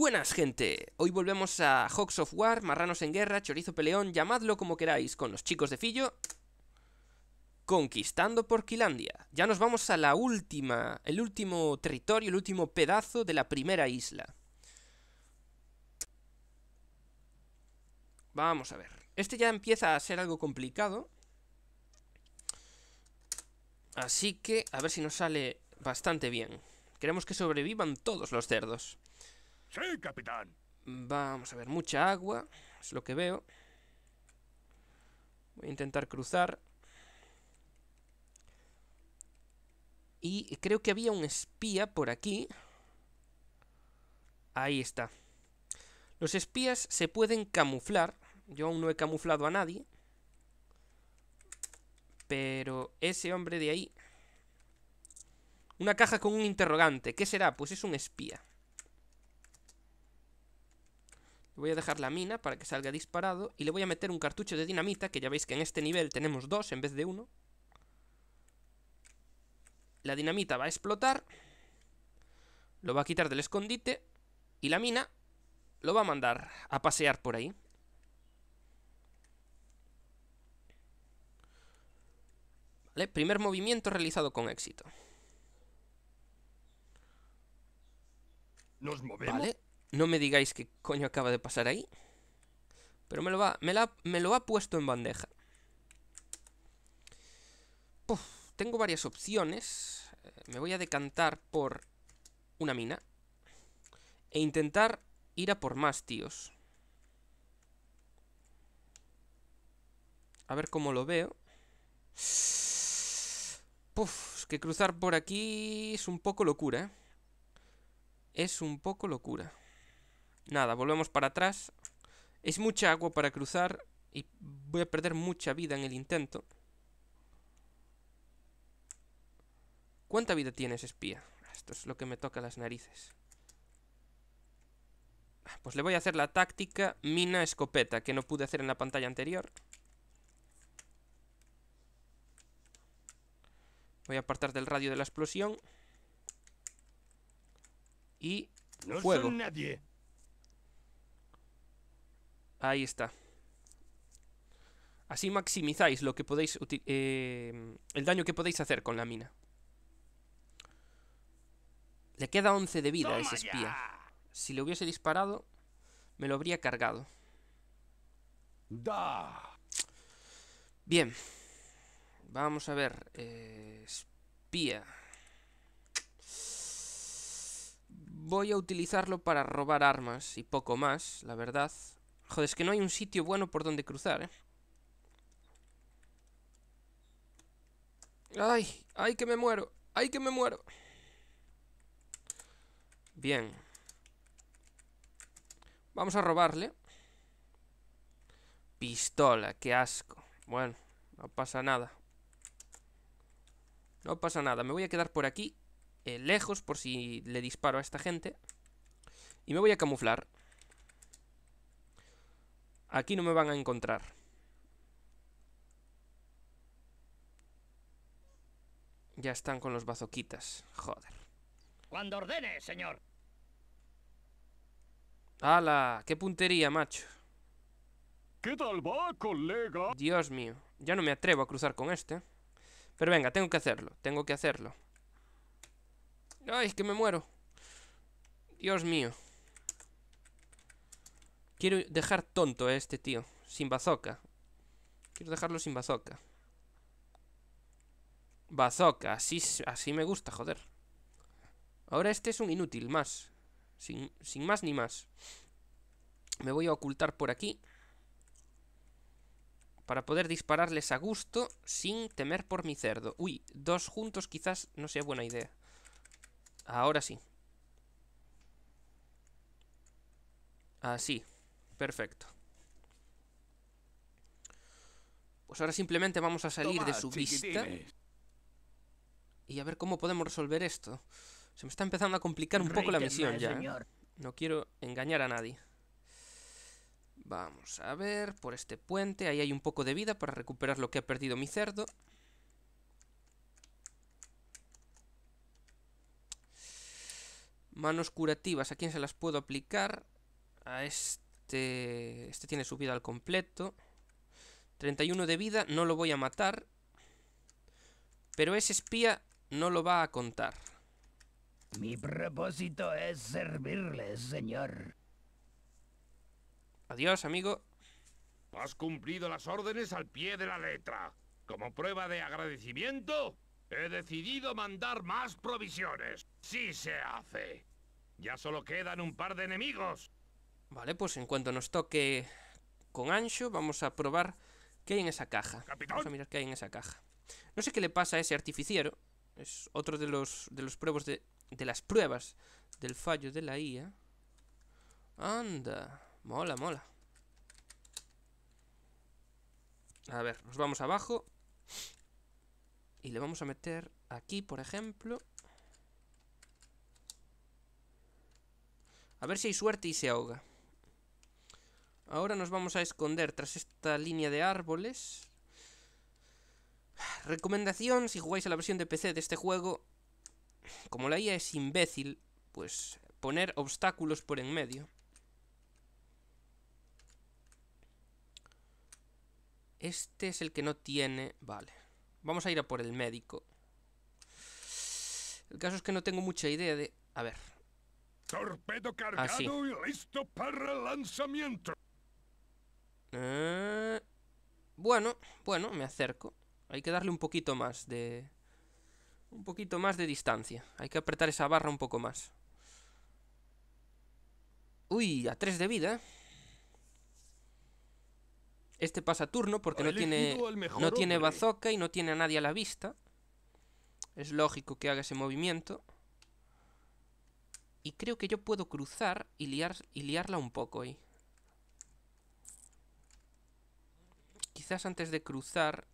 buenas, gente. Hoy volvemos a Hawks of War, Marranos en Guerra, Chorizo Peleón, llamadlo como queráis, con los chicos de Fillo. Conquistando por Porquilandia. Ya nos vamos a la última, el último territorio, el último pedazo de la primera isla. Vamos a ver. Este ya empieza a ser algo complicado. Así que a ver si nos sale bastante bien. Queremos que sobrevivan todos los cerdos. Sí, capitán. Vamos a ver, mucha agua, es lo que veo. Voy a intentar cruzar. Y creo que había un espía por aquí. Ahí está. Los espías se pueden camuflar. Yo aún no he camuflado a nadie. Pero ese hombre de ahí... Una caja con un interrogante. ¿Qué será? Pues es un espía. Voy a dejar la mina para que salga disparado. Y le voy a meter un cartucho de dinamita, que ya veis que en este nivel tenemos dos en vez de uno. La dinamita va a explotar. Lo va a quitar del escondite. Y la mina lo va a mandar a pasear por ahí. Vale, primer movimiento realizado con éxito. Nos movemos. No me digáis qué coño acaba de pasar ahí. Pero me lo, ha puesto en bandeja. tengo varias opciones. Eh, me voy a decantar por una mina. E intentar ir a por más, tíos. A ver cómo lo veo. Puf, es que cruzar por aquí es un poco locura. ¿eh? Es un poco locura. Nada, volvemos para atrás. Es mucha agua para cruzar y voy a perder mucha vida en el intento. ¿Cuánta vida tienes, espía? Esto es lo que me toca las narices. Ah, pues le voy a hacer la táctica mina-escopeta, que no pude hacer en la pantalla anterior. Voy a apartar del radio de la explosión. Y... Fuego. No nadie. Ahí está. Así maximizáis lo que podéis eh, el daño que podéis hacer con la mina. Le queda 11 de vida a ese espía. Si le hubiese disparado, me lo habría cargado. Bien. Vamos a ver. Eh, espía. Voy a utilizarlo para robar armas y poco más, la verdad. Joder, es que no hay un sitio bueno por donde cruzar, ¿eh? ¡Ay! ¡Ay, que me muero! ¡Ay, que me muero! Bien. Vamos a robarle. Pistola, qué asco. Bueno, no pasa nada. No pasa nada. Me voy a quedar por aquí, eh, lejos, por si le disparo a esta gente. Y me voy a camuflar. Aquí no me van a encontrar. Ya están con los bazoquitas. Joder. Cuando ordene, señor. ¡Hala! ¡Qué puntería, macho! ¿Qué tal va, colega? Dios mío. Ya no me atrevo a cruzar con este. Pero venga, tengo que hacerlo. Tengo que hacerlo. ¡Ay, que me muero! Dios mío. Quiero dejar tonto a este tío. Sin bazoca Quiero dejarlo sin bazoca. Bazoca. Así, así me gusta, joder. Ahora este es un inútil más. Sin, sin más ni más. Me voy a ocultar por aquí. Para poder dispararles a gusto sin temer por mi cerdo. Uy, dos juntos quizás no sea buena idea. Ahora sí. Así. Perfecto. Pues ahora simplemente vamos a salir de su vista. Y a ver cómo podemos resolver esto. Se me está empezando a complicar un poco la misión ya. ¿eh? No quiero engañar a nadie. Vamos a ver, por este puente. Ahí hay un poco de vida para recuperar lo que ha perdido mi cerdo. Manos curativas, ¿a quién se las puedo aplicar? A este este, este, tiene su vida al completo. 31 de vida, no lo voy a matar. Pero ese espía no lo va a contar. Mi propósito es Servirle señor. Adiós, amigo. Has cumplido las órdenes al pie de la letra. Como prueba de agradecimiento, he decidido mandar más provisiones. Sí se hace. Ya solo quedan un par de enemigos. Vale, pues en cuanto nos toque con Ancho, vamos a probar qué hay en esa caja. Vamos a mirar qué hay en esa caja. No sé qué le pasa a ese artificiero. Es otro de los, de los pruebas de, de las pruebas del fallo de la IA. Anda, mola, mola. A ver, nos vamos abajo. Y le vamos a meter aquí, por ejemplo. A ver si hay suerte y se ahoga. Ahora nos vamos a esconder tras esta línea de árboles. Recomendación, si jugáis a la versión de PC de este juego, como la IA es imbécil, pues poner obstáculos por en medio. Este es el que no tiene... Vale. Vamos a ir a por el médico. El caso es que no tengo mucha idea de... A ver. Torpedo ah, cargado y listo para lanzamiento. Eh, bueno, bueno, me acerco. Hay que darle un poquito más de... Un poquito más de distancia. Hay que apretar esa barra un poco más. Uy, a tres de vida. Eh. Este pasa turno porque no tiene, no tiene bazooka y no tiene a nadie a la vista. Es lógico que haga ese movimiento. Y creo que yo puedo cruzar y, y liarla un poco ahí. antes de cruzar...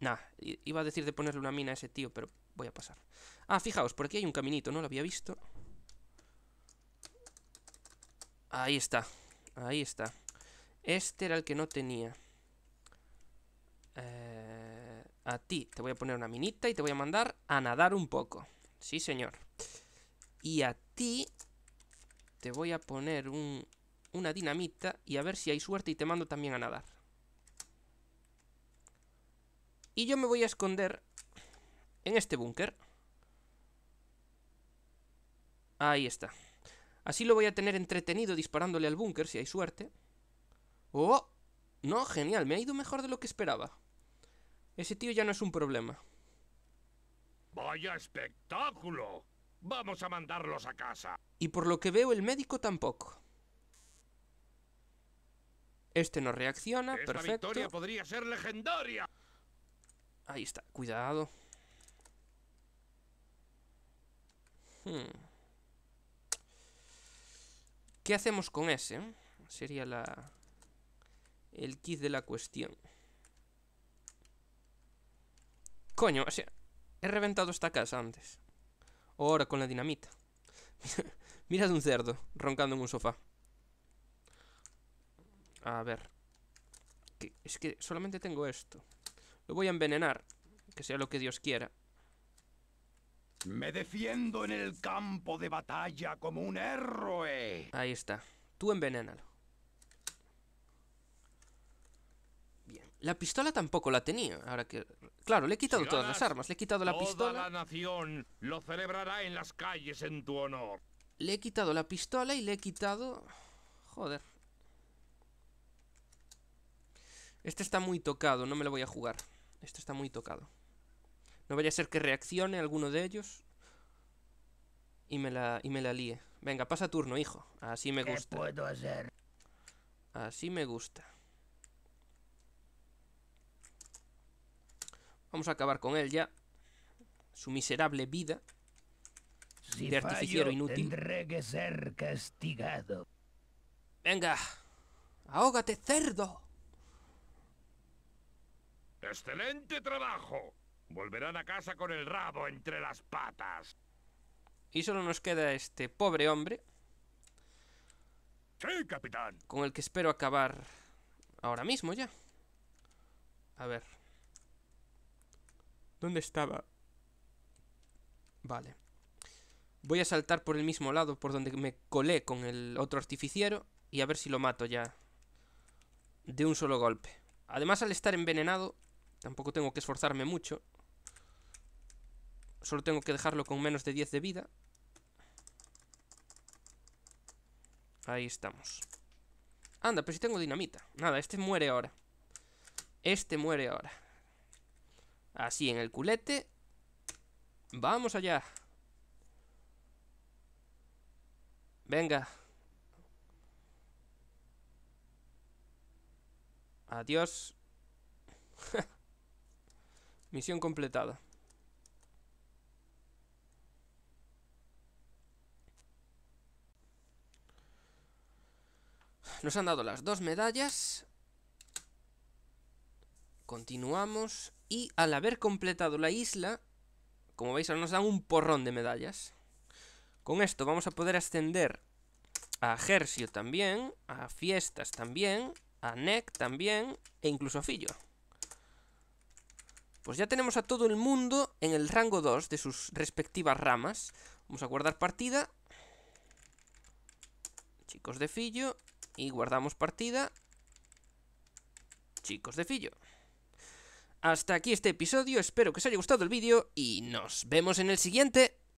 Nah, iba a decir de ponerle una mina a ese tío, pero voy a pasar. Ah, fijaos, por aquí hay un caminito, no lo había visto. Ahí está, ahí está. Este era el que no tenía. Eh, a ti te voy a poner una minita y te voy a mandar a nadar un poco. Sí, señor. Y a ti te voy a poner una dinamita y a ver si hay suerte y te mando también a nadar. Y yo me voy a esconder en este búnker. Ahí está. Así lo voy a tener entretenido disparándole al búnker, si hay suerte. ¡Oh! No, genial, me ha ido mejor de lo que esperaba. Ese tío ya no es un problema. ¡Vaya espectáculo! Vamos a mandarlos a casa. Y por lo que veo, el médico tampoco. Este no reacciona, Esta victoria podría ser legendaria. Ahí está, cuidado. Hmm. ¿Qué hacemos con ese? Sería la... El kit de la cuestión. Coño, o he reventado esta casa antes. ahora con la dinamita. Mira de un cerdo roncando en un sofá. A ver. es que solamente tengo esto. Lo voy a envenenar, que sea lo que Dios quiera. Me defiendo en el campo de batalla como un héroe. Ahí está. Tú envenénalo. Bien. La pistola tampoco la tenía. Ahora que. Claro, le he quitado todas las armas. Le he quitado la toda pistola. la nación lo celebrará en las calles en tu honor. Le he quitado la pistola y le he quitado. Joder. Este está muy tocado, no me lo voy a jugar. Esto está muy tocado. No vaya a ser que reaccione alguno de ellos y me la, y me la líe. Venga, pasa turno, hijo. Así me gusta. puedo hacer? Así me gusta. Vamos a acabar con él ya. Su miserable vida. Si de artificiero inútil. Tendré que ser castigado. Venga. Ahógate, cerdo. ¡Excelente trabajo! Volverán a casa con el rabo entre las patas. Y solo nos queda este pobre hombre. Sí, capitán. Con el que espero acabar ahora mismo ya. A ver. ¿Dónde estaba? Vale. Voy a saltar por el mismo lado por donde me colé con el otro artificiero y a ver si lo mato ya de un solo golpe. Además, al estar envenenado, Tampoco tengo que esforzarme mucho. Solo tengo que dejarlo con menos de 10 de vida. Ahí estamos. Anda, pero si tengo dinamita. Nada, este muere ahora. Este muere ahora. Así, en el culete. Vamos allá. Venga. Adiós. Misión completada. Nos han dado las dos medallas. Continuamos. Y al haber completado la isla, como veis, ahora nos dan un porrón de medallas. Con esto vamos a poder ascender a Gersio también, a Fiestas también, a Nek también, e incluso a Fillo. Pues ya tenemos a todo el mundo en el rango 2 de sus respectivas ramas. Vamos a guardar partida. Chicos de fillo. Y guardamos partida. Chicos de fillo. Hasta aquí este episodio, espero que os haya gustado el vídeo y nos vemos en el siguiente.